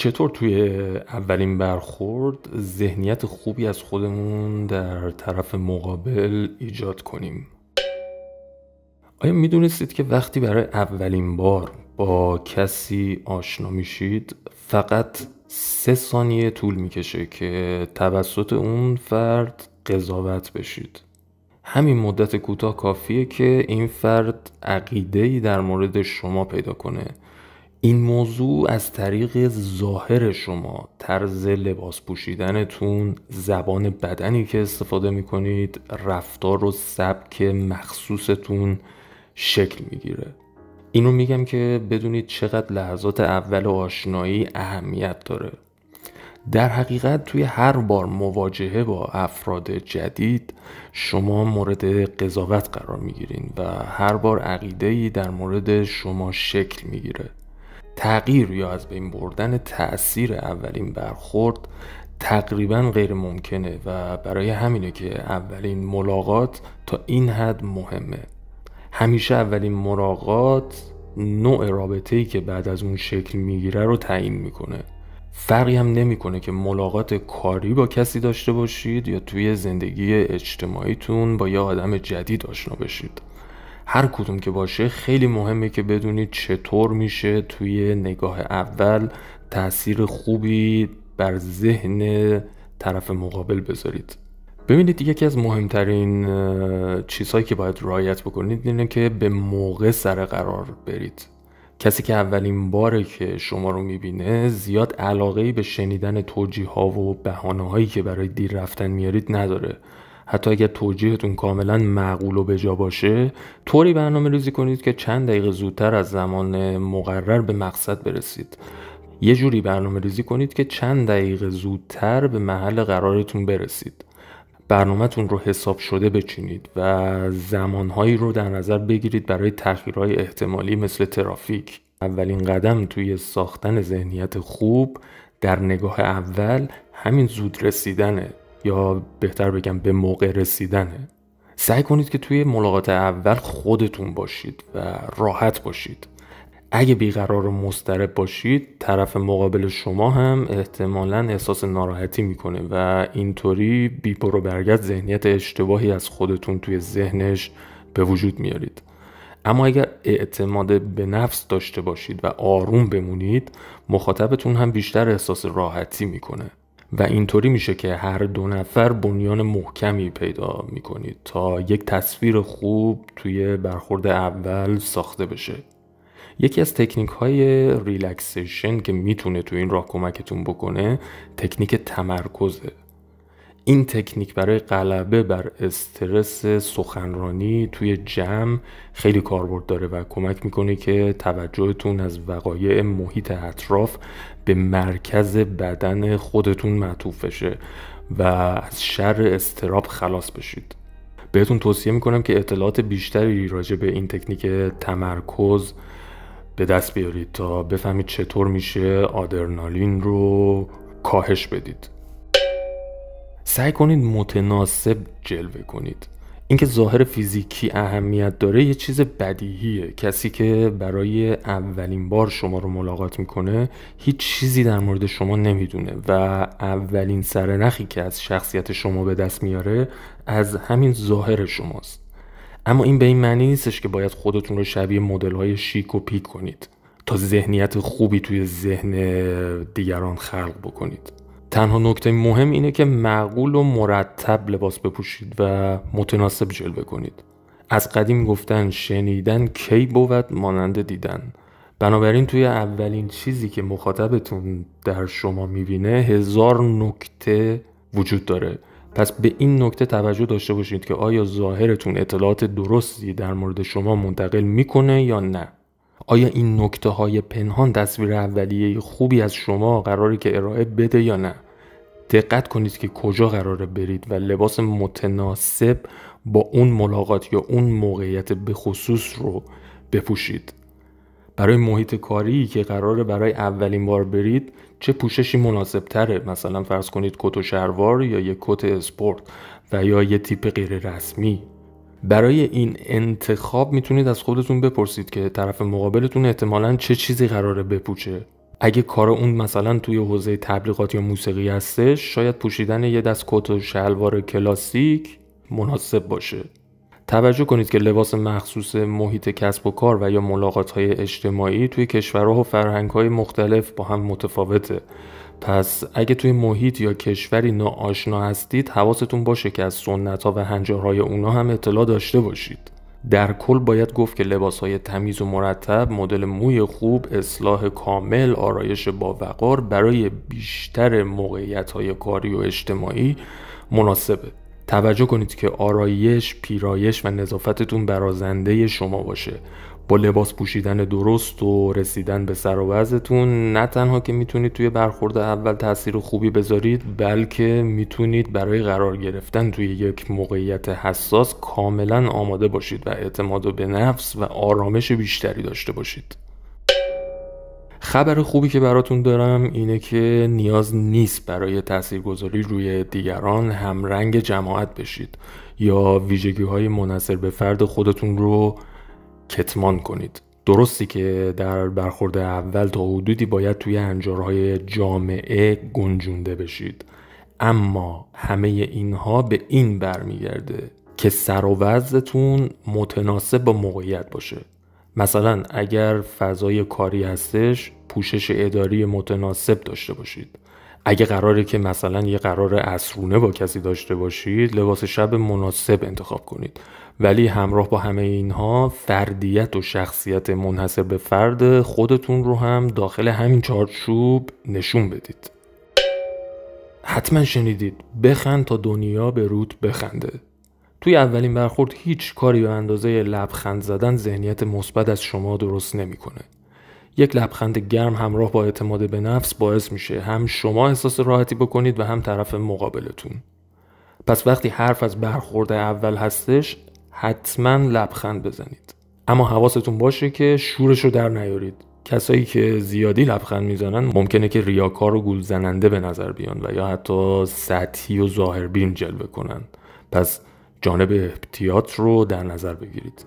چطور توی اولین برخورد ذهنیت خوبی از خودمون در طرف مقابل ایجاد کنیم آیا میدونستید که وقتی برای اولین بار با کسی آشنا میشید فقط سه ثانیه طول میکشه که توسط اون فرد قضاوت بشید همین مدت کوتاه کافیه که این فرد عقیده در مورد شما پیدا کنه این موضوع از طریق ظاهر شما طرز لباس پوشیدنتون زبان بدنی که استفاده می کنید رفتار و سبک مخصوصتون شکل میگیره اینو میگم که بدونید چقدر لحظات اول آشنایی اهمیت داره در حقیقت توی هر بار مواجهه با افراد جدید شما مورد قضاوت قرار میگیرین و هر بار عقیده در مورد شما شکل میگیره تغییر یا از بین بردن تاثیر اولین برخورد تقریبا غیر ممکنه و برای همینه که اولین ملاقات تا این حد مهمه همیشه اولین ملاقات نوع رابطه ای که بعد از اون شکل میگیره رو تعیین میکنه فرقی هم نمیکنه که ملاقات کاری با کسی داشته باشید یا توی زندگی اجتماعیتون با یه آدم جدید آشنا بشید هر کدوم که باشه خیلی مهمه که بدونید چطور میشه توی نگاه اول تاثیر خوبی بر ذهن طرف مقابل بذارید ببینید یکی از مهمترین چیزهایی که باید رعایت بکنید اینه که به موقع سر قرار برید کسی که اولین باره که شما رو میبینه زیاد علاقه به شنیدن توجیه ها و بهانه هایی که برای دیر رفتن میارید نداره حتی اگر توجیهتون کاملا معقول و بجا باشه طوری برنامه ریزی کنید که چند دقیقه زودتر از زمان مقرر به مقصد برسید یه جوری برنامه ریزی کنید که چند دقیقه زودتر به محل قرارتون برسید برنامهتون رو حساب شده بچینید و زمانهایی رو در نظر بگیرید برای تغییرهای احتمالی مثل ترافیک اولین قدم توی ساختن ذهنیت خوب در نگاه اول همین زود رسیدنه یا بهتر بگم به موقع رسیدنه سعی کنید که توی ملاقات اول خودتون باشید و راحت باشید اگه بیقرار و مضطرب باشید طرف مقابل شما هم احتمالا احساس ناراحتی میکنه و اینطوری بی و برگرد ذهنیت اشتباهی از خودتون توی ذهنش به وجود میارید اما اگر اعتماد به نفس داشته باشید و آروم بمونید مخاطبتون هم بیشتر احساس راحتی میکنه و اینطوری میشه که هر دو نفر بنیان محکمی پیدا میکنید تا یک تصویر خوب توی برخورد اول ساخته بشه یکی از تکنیک های ریلکسیشن که میتونه تو این راه کمکتون بکنه تکنیک تمرکزه این تکنیک برای غلبه بر استرس سخنرانی توی جمع خیلی کاربرد داره و کمک میکنه که توجهتون از وقایع محیط اطراف به مرکز بدن خودتون معطوف بشه و از شر استراب خلاص بشید بهتون توصیه میکنم که اطلاعات بیشتری راجع به این تکنیک تمرکز به دست بیارید تا بفهمید چطور میشه آدرنالین رو کاهش بدید سعی کنید متناسب جلوه کنید اینکه ظاهر فیزیکی اهمیت داره یه چیز بدیهیه کسی که برای اولین بار شما رو ملاقات میکنه هیچ چیزی در مورد شما نمیدونه و اولین سرنخی که از شخصیت شما به دست میاره از همین ظاهر شماست اما این به این معنی نیستش که باید خودتون رو شبیه مدل های شیک و پیک کنید تا ذهنیت خوبی توی ذهن دیگران خلق بکنید تنها نکته مهم اینه که معقول و مرتب لباس بپوشید و متناسب جلوه کنید از قدیم گفتن شنیدن کی بود مانند دیدن بنابراین توی اولین چیزی که مخاطبتون در شما میبینه هزار نکته وجود داره پس به این نکته توجه داشته باشید که آیا ظاهرتون اطلاعات درستی در مورد شما منتقل میکنه یا نه آیا این نکته های پنهان تصویر اولیه خوبی از شما قراری که ارائه بده یا نه دقت کنید که کجا قراره برید و لباس متناسب با اون ملاقات یا اون موقعیت به خصوص رو بپوشید برای محیط کاری که قراره برای اولین بار برید چه پوششی مناسب تره مثلا فرض کنید کت و شلوار یا یک کت اسپورت و یا یه تیپ غیر رسمی برای این انتخاب میتونید از خودتون بپرسید که طرف مقابلتون احتمالا چه چیزی قراره بپوشه اگه کار اون مثلا توی حوزه تبلیغات یا موسیقی هستش شاید پوشیدن یه دست کت و شلوار کلاسیک مناسب باشه توجه کنید که لباس مخصوص محیط کسب و کار و یا ملاقات های اجتماعی توی کشورها و فرهنگ های مختلف با هم متفاوته پس اگه توی محیط یا کشوری ناآشنا هستید حواستون باشه که از سنت ها و هنجارهای اونا هم اطلاع داشته باشید در کل باید گفت که لباس های تمیز و مرتب مدل موی خوب اصلاح کامل آرایش با وقار برای بیشتر موقعیت های کاری و اجتماعی مناسبه توجه کنید که آرایش، پیرایش و نظافتتون برازنده شما باشه با لباس پوشیدن درست و رسیدن به سر و نه تنها که میتونید توی برخورد اول تاثیر خوبی بذارید بلکه میتونید برای قرار گرفتن توی یک موقعیت حساس کاملا آماده باشید و اعتماد به نفس و آرامش بیشتری داشته باشید خبر خوبی که براتون دارم اینه که نیاز نیست برای تاثیرگذاری روی دیگران همرنگ جماعت بشید یا ویژگی های به فرد خودتون رو کتمان کنید درستی که در برخورد اول تا حدودی باید توی انجارهای جامعه گنجونده بشید اما همه اینها به این برمیگرده که سر و وضعتون متناسب با موقعیت باشه مثلا اگر فضای کاری هستش پوشش اداری متناسب داشته باشید اگه قراره که مثلا یه قرار اسرونه با کسی داشته باشید لباس شب مناسب انتخاب کنید ولی همراه با همه اینها فردیت و شخصیت منحصر به فرد خودتون رو هم داخل همین چارچوب نشون بدید حتما شنیدید بخند تا دنیا به رود بخنده توی اولین برخورد هیچ کاری به اندازه لبخند زدن ذهنیت مثبت از شما درست نمیکنه یک لبخند گرم همراه با اعتماد به نفس باعث میشه هم شما احساس راحتی بکنید و هم طرف مقابلتون پس وقتی حرف از برخورده اول هستش حتما لبخند بزنید اما حواستون باشه که شورش رو در نیارید کسایی که زیادی لبخند میزنن ممکنه که ریاکار و گول زننده به نظر بیان و یا حتی سطحی و ظاهربین جلوه کنن پس جانب احتیاط رو در نظر بگیرید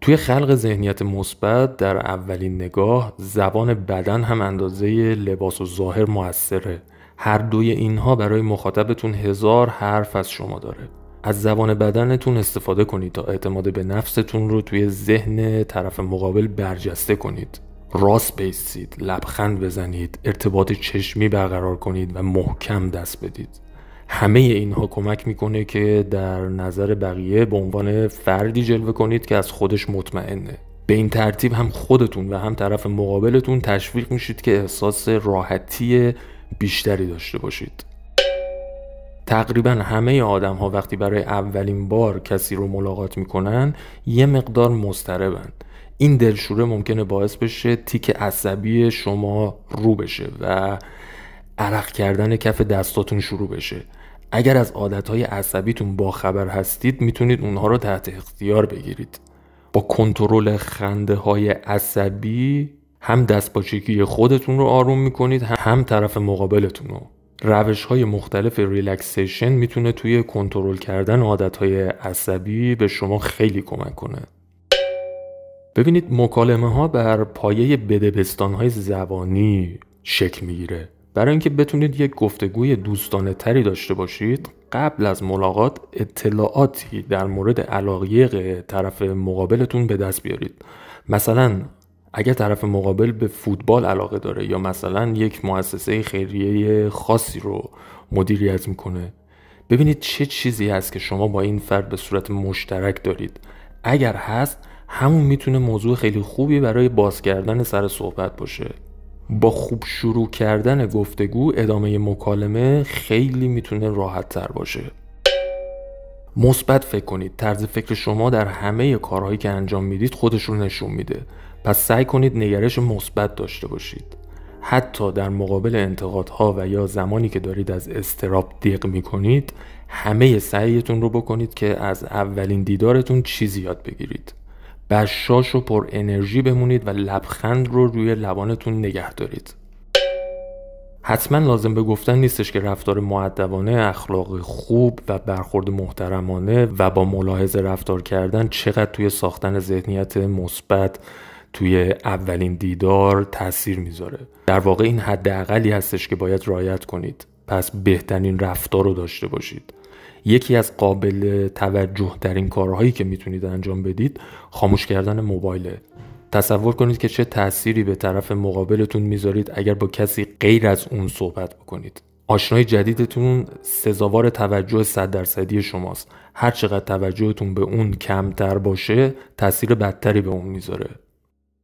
توی خلق ذهنیت مثبت در اولین نگاه زبان بدن هم اندازه لباس و ظاهر موثره هر دوی اینها برای مخاطبتون هزار حرف از شما داره از زبان بدنتون استفاده کنید تا اعتماد به نفستون رو توی ذهن طرف مقابل برجسته کنید راست بیستید لبخند بزنید ارتباط چشمی برقرار کنید و محکم دست بدید همه اینها کمک میکنه که در نظر بقیه به عنوان فردی جلوه کنید که از خودش مطمئنه به این ترتیب هم خودتون و هم طرف مقابلتون تشویق میشید که احساس راحتی بیشتری داشته باشید تقریبا همه آدم ها وقتی برای اولین بار کسی رو ملاقات میکنن یه مقدار مضطربند این دلشوره ممکنه باعث بشه تیک عصبی شما رو بشه و عرق کردن کف دستاتون شروع بشه اگر از عادتهای عصبیتون باخبر هستید میتونید اونها رو تحت اختیار بگیرید با کنترل خنده های عصبی هم دست خودتون رو آروم میکنید هم طرف مقابلتون رو روش های مختلف ریلکسیشن میتونه توی کنترل کردن عادت های عصبی به شما خیلی کمک کنه ببینید مکالمه ها بر پایه بدبستان های زبانی شکل میگیره برای اینکه بتونید یک گفتگوی دوستانه تری داشته باشید قبل از ملاقات اطلاعاتی در مورد علایق طرف مقابلتون به دست بیارید مثلا اگر طرف مقابل به فوتبال علاقه داره یا مثلا یک مؤسسه خیریه خاصی رو مدیریت میکنه ببینید چه چیزی هست که شما با این فرد به صورت مشترک دارید اگر هست همون میتونه موضوع خیلی خوبی برای باز کردن سر صحبت باشه با خوب شروع کردن گفتگو ادامه مکالمه خیلی میتونه راحت تر باشه مثبت فکر کنید طرز فکر شما در همه کارهایی که انجام میدید خودش رو نشون میده پس سعی کنید نگرش مثبت داشته باشید حتی در مقابل انتقادها و یا زمانی که دارید از استراب دیق میکنید همه سعیتون رو بکنید که از اولین دیدارتون چیزی یاد بگیرید بشاش و پر انرژی بمونید و لبخند رو روی لبانتون نگه دارید حتما لازم به گفتن نیستش که رفتار معدبانه اخلاق خوب و برخورد محترمانه و با ملاحظه رفتار کردن چقدر توی ساختن ذهنیت مثبت توی اولین دیدار تاثیر میذاره در واقع این حداقلی هستش که باید رایت کنید پس بهترین رفتار رو داشته باشید یکی از قابل توجه در این کارهایی که میتونید انجام بدید خاموش کردن موبایله تصور کنید که چه تأثیری به طرف مقابلتون میذارید اگر با کسی غیر از اون صحبت بکنید آشنای جدیدتون سزاوار توجه صد درصدی شماست هر چقدر توجهتون به اون کمتر باشه تاثیر بدتری به اون میذاره